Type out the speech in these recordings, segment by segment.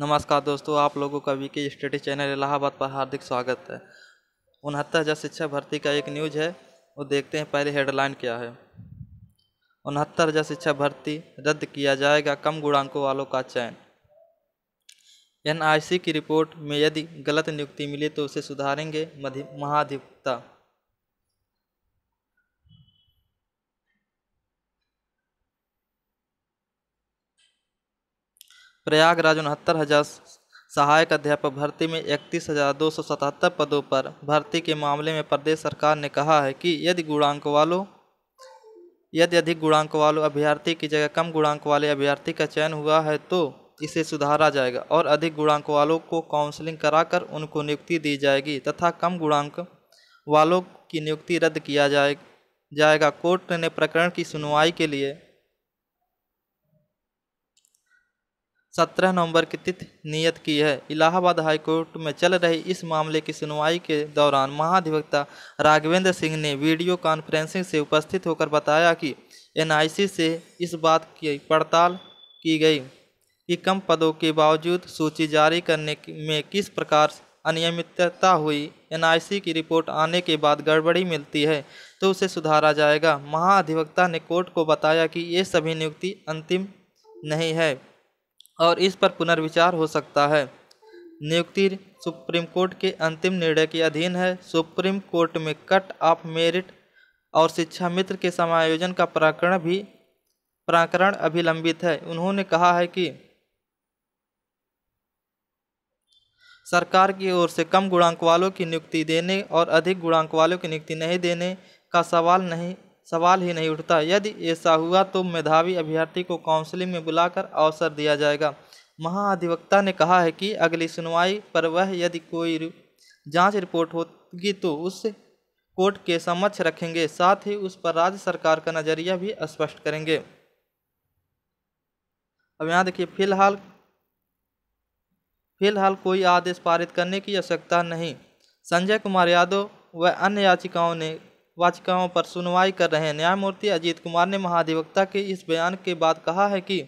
नमस्कार दोस्तों आप लोगों का वीके स्टडी चैनल इलाहाबाद पर हार्दिक स्वागत है उनहत्तर हज़ार शिक्षा भर्ती का एक न्यूज है वो देखते हैं पहले हेडलाइन क्या है उनहत्तर हज़ार शिक्षा भर्ती रद्द किया जाएगा कम गुणांकों वालों का चयन एनआईसी की रिपोर्ट में यदि गलत नियुक्ति मिली तो उसे सुधारेंगे महाधिवक्ता प्रयागराज उनहत्तर हज़ार सहायक अध्यापक भर्ती में इकतीस हज़ार दो सौ सतहत्तर पदों पर भर्ती के मामले में प्रदेश सरकार ने कहा है कि यदि गुणांक वालों यदि अधिक गुणांक वालों अभ्यर्थी की जगह कम गुणांक वाले अभ्यर्थी का चयन हुआ है तो इसे सुधारा जाएगा और अधिक गुणांक वालों को काउंसलिंग कराकर उनको नियुक्ति दी जाएगी तथा कम गुणांक वालों की नियुक्ति रद्द किया जाए जाएगा कोर्ट ने प्रकरण की सुनवाई के लिए सत्रह नवंबर की तिथि नियत की है इलाहाबाद हाईकोर्ट में चल रही इस मामले की सुनवाई के दौरान महाधिवक्ता राघवेंद्र सिंह ने वीडियो कॉन्फ्रेंसिंग से उपस्थित होकर बताया कि एनआईसी से इस बात की पड़ताल की गई कि कम पदों के बावजूद सूची जारी करने में किस प्रकार अनियमितता हुई एनआईसी की रिपोर्ट आने के बाद गड़बड़ी मिलती है तो उसे सुधारा जाएगा महाधिवक्ता ने कोर्ट को बताया कि ये सभी नियुक्ति अंतिम नहीं है और इस पर पुनर्विचार हो सकता है नियुक्ति सुप्रीम कोर्ट के अंतिम निर्णय के अधीन है सुप्रीम कोर्ट में कट ऑफ मेरिट और शिक्षा मित्र के समायोजन का प्रकरण भी प्राकरण अभिलंबित है उन्होंने कहा है कि सरकार की ओर से कम गुणांक वालों की नियुक्ति देने और अधिक गुणांक वालों की नियुक्ति नहीं देने का सवाल नहीं सवाल ही नहीं उठता यदि ऐसा हुआ तो मेधावी अभ्यर्थी को काउंसलिंग में बुलाकर अवसर दिया जाएगा महाधिवक्ता ने कहा है कि अगली सुनवाई पर वह यदि कोई जांच रिपोर्ट होगी तो उस कोर्ट के समक्ष रखेंगे साथ ही उस पर राज्य सरकार का नज़रिया भी स्पष्ट करेंगे अब यहाँ देखिए फिलहाल फिलहाल कोई आदेश पारित करने की आवश्यकता नहीं संजय कुमार यादव व अन्य याचिकाओं ने याचिकाओं पर सुनवाई कर रहे हैं न्यायमूर्ति अजीत कुमार ने महाधिवक्ता के इस बयान के बाद कहा है कि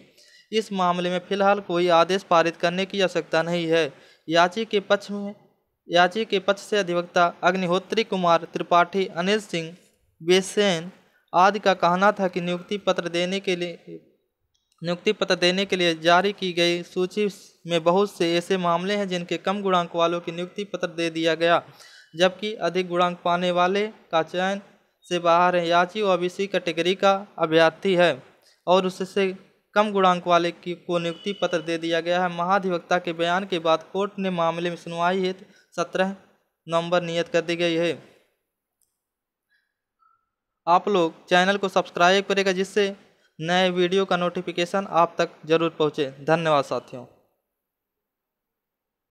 इस मामले में फिलहाल कोई आदेश पारित करने की आवश्यकता नहीं है याची के पक्ष में याची के पक्ष से अधिवक्ता अग्निहोत्री कुमार त्रिपाठी अनिल सिंह बेसेन आदि का कहना था कि नियुक्ति पत्र देने के लिए नियुक्ति पत्र देने के लिए जारी की गई सूची में बहुत से ऐसे मामले हैं जिनके कम गुणांक वालों की नियुक्ति पत्र दे दिया गया जबकि अधिक गुणांक पाने वाले का चयन से बाहर है याची व बी कैटेगरी का अभ्यर्थी है और उससे कम गुणांक वाले की को नियुक्ति पत्र दे दिया गया है महाधिवक्ता के बयान के बाद कोर्ट ने मामले में सुनवाई हेतु सत्रह नवंबर नियत कर दी गई है आप लोग चैनल को सब्सक्राइब करेगा जिससे नए वीडियो का नोटिफिकेशन आप तक जरूर पहुँचे धन्यवाद साथियों